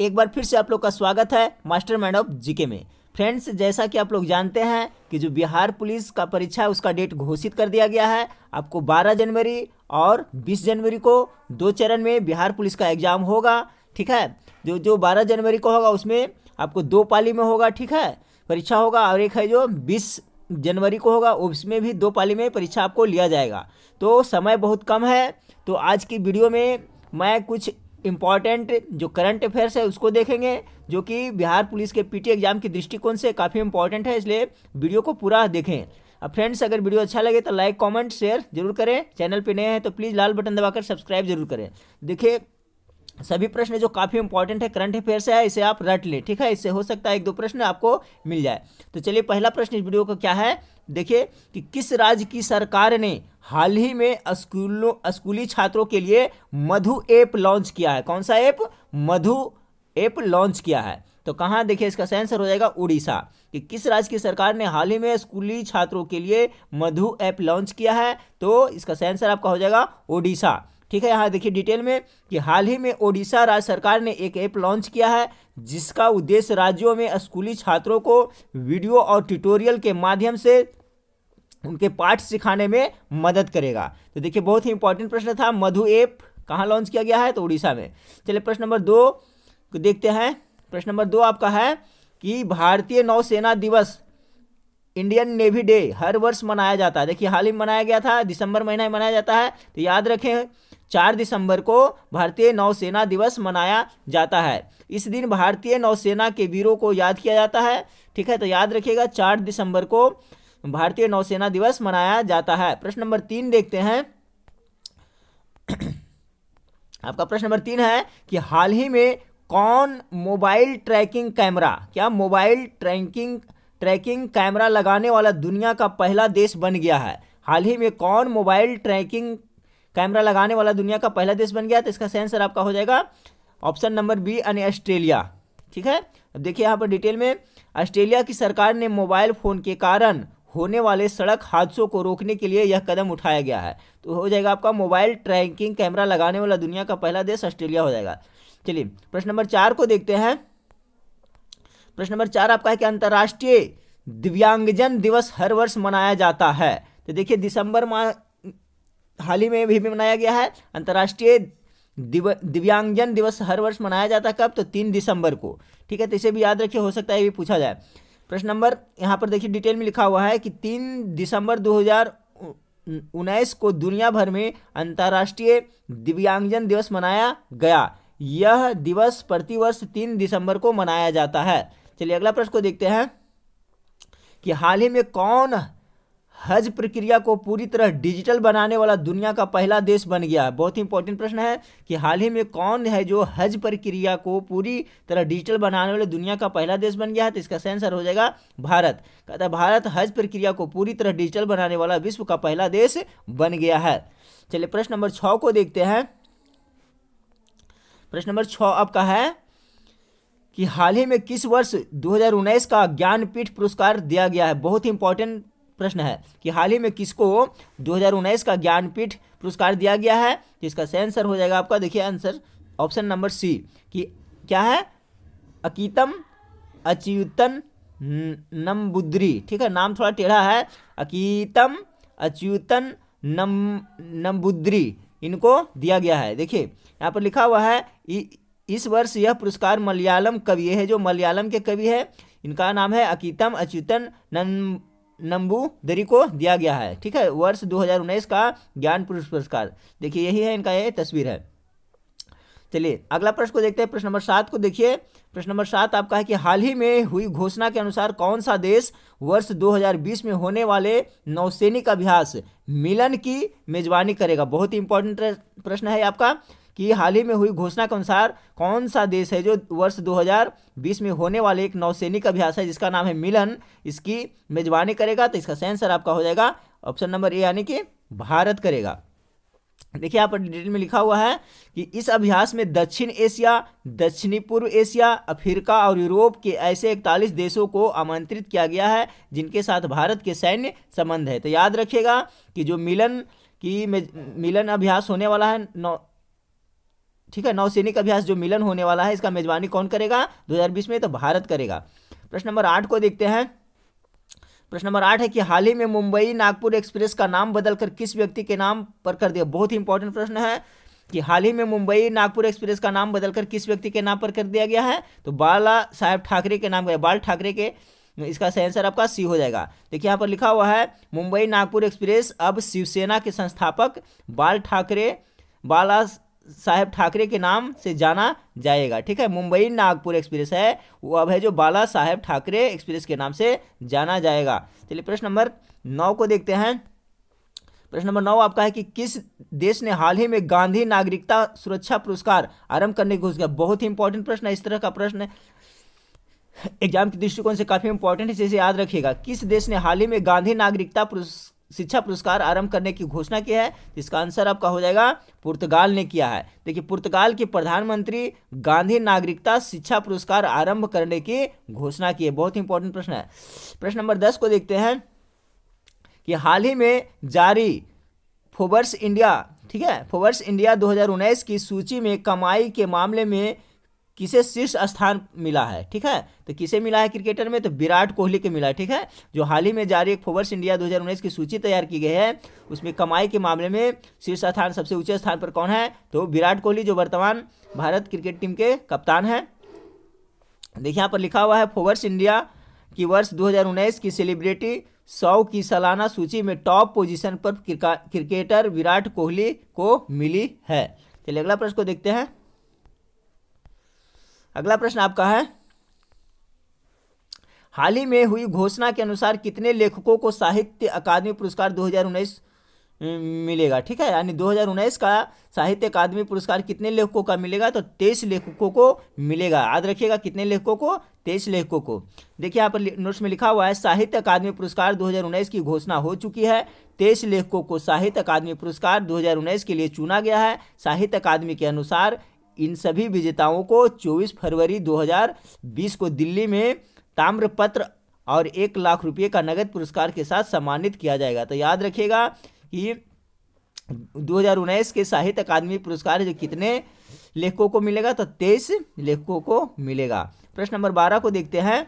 एक बार फिर से आप लोग का स्वागत है मास्टरमाइंड ऑफ जीके में फ्रेंड्स जैसा कि आप लोग जानते हैं कि जो बिहार पुलिस का परीक्षा है उसका डेट घोषित कर दिया गया है आपको 12 जनवरी और 20 जनवरी को दो चरण में बिहार पुलिस का एग्ज़ाम होगा ठीक है जो जो 12 जनवरी को होगा उसमें आपको दो पाली में होगा ठीक है परीक्षा होगा और एक है जो बीस जनवरी को होगा उसमें भी दो पाली में परीक्षा आपको लिया जाएगा तो समय बहुत कम है तो आज की वीडियो में मैं कुछ इम्पॉर्टेंट जो करंट अफेयर्स है उसको देखेंगे जो कि बिहार पुलिस के पीटी एग्जाम की दृष्टिकोण से काफ़ी इंपॉर्टेंट है इसलिए वीडियो को पूरा देखें अब फ्रेंड्स अगर वीडियो अच्छा लगे तो लाइक कमेंट शेयर जरूर करें चैनल पे नए हैं तो प्लीज़ लाल बटन दबाकर सब्सक्राइब जरूर करें देखिए सभी प्रश्न जो काफ़ी इंपॉर्टेंट है करंट अफेयर से है इसे आप रट लें ठीक है इससे हो सकता है एक दो प्रश्न आपको मिल जाए तो चलिए पहला प्रश्न इस वीडियो का क्या है देखिए कि किस राज्य की सरकार ने हाल ही में स्कूलों स्कूली छात्रों के लिए मधु ऐप लॉन्च किया है कौन सा ऐप मधु ऐप लॉन्च किया है तो कहाँ देखिए इसका सेंसर हो जाएगा उड़ीसा कि किस राज्य की सरकार ने हाल ही में स्कूली छात्रों के लिए मधु ऐप लॉन्च किया है तो इसका सेंसर आपका हो जाएगा ओडिशा ठीक है यहाँ देखिए डिटेल में कि हाल ही में ओडिशा राज्य सरकार ने एक ऐप लॉन्च किया है जिसका उद्देश्य राज्यों में स्कूली छात्रों को वीडियो और ट्यूटोरियल के माध्यम से उनके पार्ट सिखाने में मदद करेगा तो देखिए बहुत ही इंपॉर्टेंट प्रश्न था मधु एप कहाँ लॉन्च किया गया है तो उड़ीसा में चलिए प्रश्न नंबर दो को देखते हैं प्रश्न नंबर दो आपका है कि भारतीय नौसेना दिवस इंडियन नेवी डे हर वर्ष मनाया जाता है देखिए हाल ही मनाया गया था दिसंबर महीना में मनाया जाता है तो याद रखें चार दिसंबर को भारतीय नौसेना दिवस मनाया जाता है इस दिन भारतीय नौसेना के वीरों को याद किया जाता है ठीक है तो याद रखिएगा चार दिसंबर को भारतीय नौसेना दिवस मनाया जाता है प्रश्न नंबर तीन देखते हैं आपका प्रश्न नंबर तीन है कि हाल ही में कौन मोबाइल ट्रैकिंग कैमरा क्या मोबाइल ट्रैकिंग ट्रैकिंग कैमरा लगाने वाला दुनिया का पहला देश बन गया है हाल ही में कौन मोबाइल ट्रैकिंग कैमरा लगाने वाला दुनिया का पहला देश बन गया तो इसका सेंसर आपका हो जाएगा ऑप्शन नंबर बी यानी ऑस्ट्रेलिया ठीक है अब देखिए यहाँ पर डिटेल में ऑस्ट्रेलिया की सरकार ने मोबाइल फ़ोन के कारण होने वाले सड़क हादसों को रोकने के लिए यह कदम उठाया गया है तो हो जाएगा आपका मोबाइल ट्रैकिंग कैमरा लगाने वाला दुनिया का पहला देश ऑस्ट्रेलिया हो जाएगा चलिए प्रश्न नंबर चार को देखते हैं प्रश्न नंबर चार आपका है कि अंतर्राष्ट्रीय दिव्यांगजन दिवस हर वर्ष मनाया जाता है तो देखिए दिसंबर माह हाल ही में भी मनाया गया है अंतर्राष्ट्रीय दिव दिव्यांगजन दिवस हर वर्ष मनाया जाता है कब तो तीन दिसंबर को ठीक है तो इसे भी याद रखिए हो सकता है ये भी पूछा जाए प्रश्न नंबर यहाँ पर देखिए डिटेल में लिखा हुआ है कि तीन दिसंबर दो उन्नीस को दुनिया भर में अंतर्राष्ट्रीय दिव्यांगजन दिवस मनाया गया यह दिवस प्रतिवर्ष तीन दिसंबर को मनाया जाता है चलिए अगला प्रश्न को देखते हैं कि हाल ही में कौन हज प्रक्रिया को पूरी तरह डिजिटल बनाने वाला दुनिया का पहला देश बन गया है बहुत ही इंपॉर्टेंट प्रश्न है कि हाल ही में कौन है जो हज प्रक्रिया को पूरी तरह डिजिटल बनाने वाले दुनिया का पहला देश बन गया है तो इसका आंसर हो जाएगा भारत कहता है भारत हज प्रक्रिया को पूरी तरह डिजिटल बनाने वाला विश्व का पहला देश बन गया है चलिए प्रश्न नंबर छः को देखते हैं प्रश्न नंबर छः आपका है कि हाल ही में किस वर्ष 2019 का ज्ञानपीठ पुरस्कार दिया गया है बहुत ही इंपॉर्टेंट प्रश्न है कि हाल ही में किसको दो का ज्ञानपीठ पुरस्कार दिया गया है तो इसका सही आंसर हो जाएगा आपका देखिए आंसर ऑप्शन नंबर सी कि क्या है अकीतम अच्युतन नम्बुद्री ठीक है नाम थोड़ा टेढ़ा है अकीतम अच्युतन नम नम्बुद्री इनको दिया गया है देखिए यहाँ पर लिखा हुआ है इ, इस वर्ष यह पुरस्कार मलयालम कवि है जो मलयालम के कवि है इनका नाम है अकीतम अच्युतन नम नंबू दरी को दिया गया है ठीक है वर्ष 2019 का ज्ञान पुरुष पुरस्कार देखिए यही है इनका ये तस्वीर है चलिए अगला प्रश्न को देखते हैं प्रश्न नंबर सात को देखिए प्रश्न नंबर सात आपका है कि हाल ही में हुई घोषणा के अनुसार कौन सा देश वर्ष 2020 में होने वाले नौसैनिक अभ्यास मिलन की मेजबानी करेगा बहुत ही इंपॉर्टेंट प्रश्न है आपका कि हाल ही में हुई घोषणा के अनुसार कौन सा देश है जो वर्ष 2020 में होने वाले एक नौसैनिक अभ्यास है जिसका नाम है मिलन इसकी मेजबानी करेगा तो इसका सेंसर आपका हो जाएगा ऑप्शन नंबर ए यानी कि भारत करेगा देखिए यहाँ पर डिटेल में लिखा हुआ है कि इस अभ्यास में दक्षिण एशिया दक्षिणी पूर्व एशिया अफ्रीका और यूरोप के ऐसे इकतालीस देशों को आमंत्रित किया गया है जिनके साथ भारत के सैन्य संबंध है तो याद रखिएगा कि जो मिलन की मिलन अभ्यास होने वाला है नौ ठीक है नौसैनिक अभ्यास जो मिलन होने वाला है इसका मेजबानी कौन करेगा 2020 में तो भारत करेगा प्रश्न नंबर आठ को देखते हैं प्रश्न नंबर आठ है कि हाल ही में मुंबई नागपुर एक्सप्रेस का नाम बदलकर किस व्यक्ति के नाम पर कर दिया बहुत ही इंपॉर्टेंट प्रश्न है कि हाल ही में मुंबई नागपुर एक्सप्रेस का नाम बदलकर किस व्यक्ति के नाम पर कर दिया गया है तो बाला साहेब ठाकरे के नाम बाल ठाकरे के इसका सही आंसर आपका सी हो जाएगा देखिए यहाँ पर लिखा हुआ है मुंबई नागपुर एक्सप्रेस अब शिवसेना के संस्थापक बाल ठाकरे बाला साहेब ठाकरे के नाम से जाना जाएगा ठीक है मुंबई नागपुर एक्सप्रेस है वो अब है जो बाला साहेब ठाकरे एक्सप्रेस के नाम से जाना जाएगा चलिए प्रश्न नंबर नौ को देखते हैं प्रश्न नंबर नौ आपका है कि किस देश ने हाल ही में गांधी नागरिकता सुरक्षा पुरस्कार आरंभ करने की घोषणा बहुत ही इंपॉर्टेंट प्रश्न है इस तरह का प्रश्न एग्जाम के दृष्टिकोण से काफी इंपॉर्टेंट है इसे याद रखिएगा किस देश ने हाल ही में गांधी नागरिकता पुरस्कार शिक्षा पुरस्कार आरंभ करने की घोषणा की है इसका आंसर आपका हो जाएगा पुर्तगाल ने किया है देखिए पुर्तगाल के प्रधानमंत्री गांधी नागरिकता शिक्षा पुरस्कार आरंभ करने की घोषणा की है बहुत इंपॉर्टेंट प्रश्न है प्रश्न नंबर दस को देखते हैं कि हाल ही में जारी फोबर्स इंडिया ठीक है फोबर्स इंडिया दो की सूची में कमाई के मामले में किसे शीर्ष स्थान मिला है ठीक है तो किसे मिला है क्रिकेटर में तो विराट कोहली के मिला है ठीक है जो हाल ही में जारी एक फोवर्स इंडिया 2019 की सूची तैयार की गई है उसमें कमाई के मामले में शीर्ष स्थान सबसे ऊंचे स्थान पर कौन है तो विराट कोहली जो वर्तमान भारत क्रिकेट टीम के कप्तान हैं देखिए यहाँ पर लिखा हुआ है फोवर्स इंडिया की वर्ष दो की सेलिब्रिटी सौ की सालाना सूची में टॉप पोजिशन पर क्रिकेटर विराट कोहली को मिली है चलिए अगला प्रश्न को देखते हैं अगला प्रश्न आपका है हाल ही में हुई घोषणा के अनुसार कितने लेखकों को साहित्य अकादमी पुरस्कार 2019 मिलेगा ठीक है यानी 2019 का साहित्य अकादमी पुरस्कार कितने लेखकों का मिलेगा तो तेईस लेखकों को मिलेगा याद रखिएगा कितने लेखकों को तेईस लेखकों को देखिए यहाँ पर नोट्स में लिखा हुआ है साहित्य अकादमी पुरस्कार दो की घोषणा हो चुकी है तेईस लेखकों को साहित्य अकादमी पुरस्कार दो के लिए चुना गया है साहित्य अकादमी के अनुसार इन सभी विजेताओं को 24 फरवरी 2020 को दिल्ली में ताम्रपत्र और एक लाख रुपये का नगद पुरस्कार के साथ सम्मानित किया जाएगा तो याद रखिएगा कि दो के साहित्य अकादमी पुरस्कार जो कितने लेखकों को मिलेगा तो 23 लेखकों को मिलेगा प्रश्न नंबर 12 को देखते हैं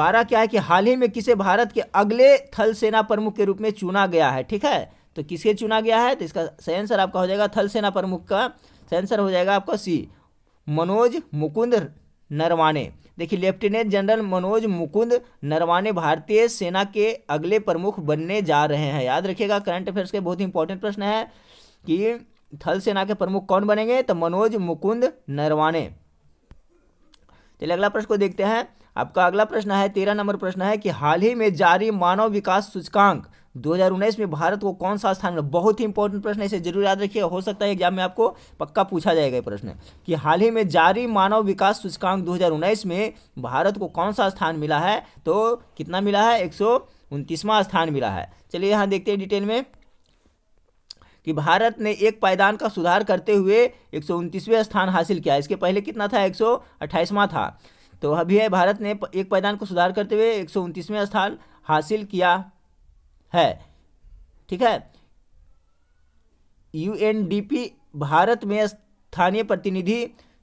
बारह क्या है कि हाल ही में किसे भारत के अगले थल सेना प्रमुख के रूप में चुना गया है ठीक है तो किसके चुना गया है तो इसका सही आंसर आपका हो जाएगा थल सेना प्रमुख का सही आंसर हो जाएगा आपका सी मनोज मुकुंद नरवाने देखिए लेफ्टिनेंट जनरल मनोज मुकुंद नरवाने भारतीय सेना के अगले प्रमुख बनने जा रहे हैं याद रखिएगा करंट अफेयर्स के बहुत ही इंपॉर्टेंट प्रश्न है कि थल सेना के प्रमुख कौन बनेंगे तो मनोज मुकुंद नरवाने चलिए अगला प्रश्न को देखते हैं आपका अगला प्रश्न है तेरह नंबर प्रश्न है कि हाल ही में जारी मानव विकास सूचकांक 2019 में भारत को कौन सा स्थान मिला बहुत ही इंपॉर्टेंट प्रश्न है इसे जरूर याद रखिए हो सकता है एग्जाम में आपको पक्का पूछा जाएगा प्रश्न कि हाल ही में जारी मानव विकास सूचकांक 2019 में भारत को कौन सा स्थान मिला है तो कितना मिला है एक स्थान मिला है चलिए यहाँ देखते हैं डिटेल में कि भारत ने एक पायदान का सुधार करते हुए एक स्थान हासिल किया इसके पहले कितना था एक था तो अभी है भारत ने एक पायदान को सुधार करते हुए एक स्थान हासिल किया है ठीक है यूएनडीपी भारत में स्थानीय प्रतिनिधि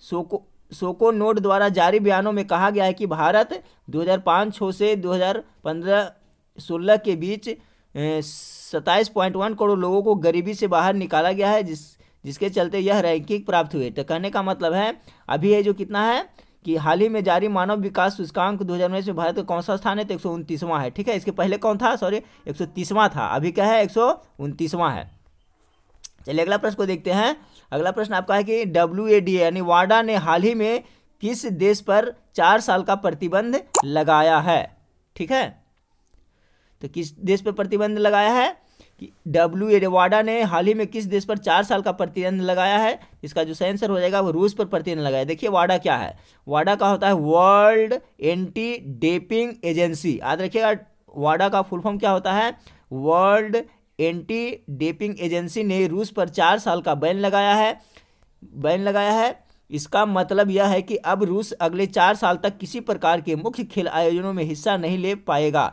सोको सोको नोट द्वारा जारी बयानों में कहा गया है कि भारत 2005-6 से 2015-16 के बीच सत्ताईस पॉइंट वन करोड़ लोगों को गरीबी से बाहर निकाला गया है जिस जिसके चलते यह रैंकिंग प्राप्त हुई तो कहने का मतलब है अभी है जो कितना है कि हाल ही में जारी मानव विकास सूचकांक दो हज़ार में भारत का कौन सा स्थान है तो एक है ठीक है इसके पहले कौन था सॉरी एक था अभी क्या है एक है चलिए अगला प्रश्न को देखते हैं अगला प्रश्न आपका है कि डब्ल्यू यानी वाडा ने हाल ही में किस देश पर चार साल का प्रतिबंध लगाया है ठीक है तो किस देश पर प्रतिबंध लगाया है कि डब्ल्यू एडवाडा ने हाल ही में किस देश पर चार साल का प्रतिबंध लगाया है इसका जो सही आंसर हो जाएगा वो रूस पर प्रतिबंध लगाया देखिए वाडा क्या है वाडा का होता है वर्ल्ड एंटी डेपिंग एजेंसी याद रखिएगा वाडा का फुल फॉर्म क्या होता है वर्ल्ड एंटी डेपिंग एजेंसी ने रूस पर चार साल का बैन लगाया है बैन लगाया है इसका मतलब यह है कि अब रूस अगले चार साल तक किसी प्रकार के मुख्य खेल आयोजनों में हिस्सा नहीं ले पाएगा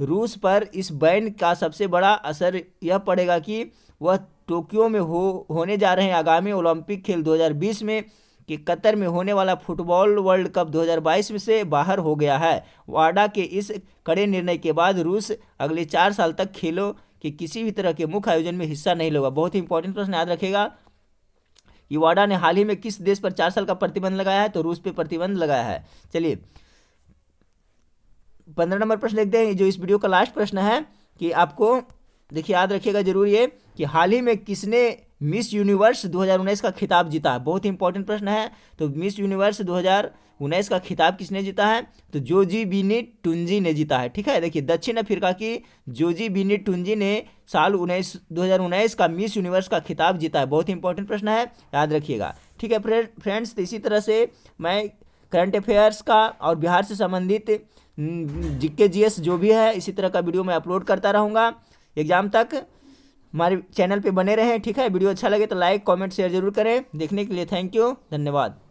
रूस पर इस बैन का सबसे बड़ा असर यह पड़ेगा कि वह टोक्यो में हो होने जा रहे आगामी ओलंपिक खेल 2020 में कि कतर में होने वाला फुटबॉल वर्ल्ड कप 2022 में से बाहर हो गया है वाडा के इस कड़े निर्णय के बाद रूस अगले चार साल तक खेलों के किसी भी तरह के मुख्य आयोजन में हिस्सा नहीं लेगा बहुत ही इंपॉर्टेंट प्रश्न याद रखेगा कि वाडा ने हाल ही में किस देश पर चार साल का प्रतिबंध लगाया है तो रूस पर प्रतिबंध लगाया है चलिए पंद्रह नंबर प्रश्न देखते हैं जो इस वीडियो का लास्ट प्रश्न है कि आपको देखिए याद रखिएगा जरूर ये कि हाल ही में किसने मिस यूनिवर्स 2019 का खिताब जीता बहुत ही इंपॉर्टेंट प्रश्न है तो मिस यूनिवर्स 2019 का खिताब किसने जीता है तो जोजी बीनी टुंजी ने जीता है ठीक है देखिए दक्षिण अफ्रीका की जोजी बीनी टुंजी ने साल उन्नीस उन्नीस का मिस यूनिवर्स का खिताब जीता है बहुत ही इंपॉर्टेंट प्रश्न है याद रखिएगा ठीक है फ्रेंड्स तो इसी तरह से मैं करंट अफेयर्स का और बिहार से संबंधित हम्म, जीके जीएस जो भी है इसी तरह का वीडियो मैं अपलोड करता रहूँगा एग्जाम तक हमारे चैनल पे बने रहें ठीक है वीडियो अच्छा लगे तो लाइक कमेंट शेयर जरूर करें देखने के लिए थैंक यू धन्यवाद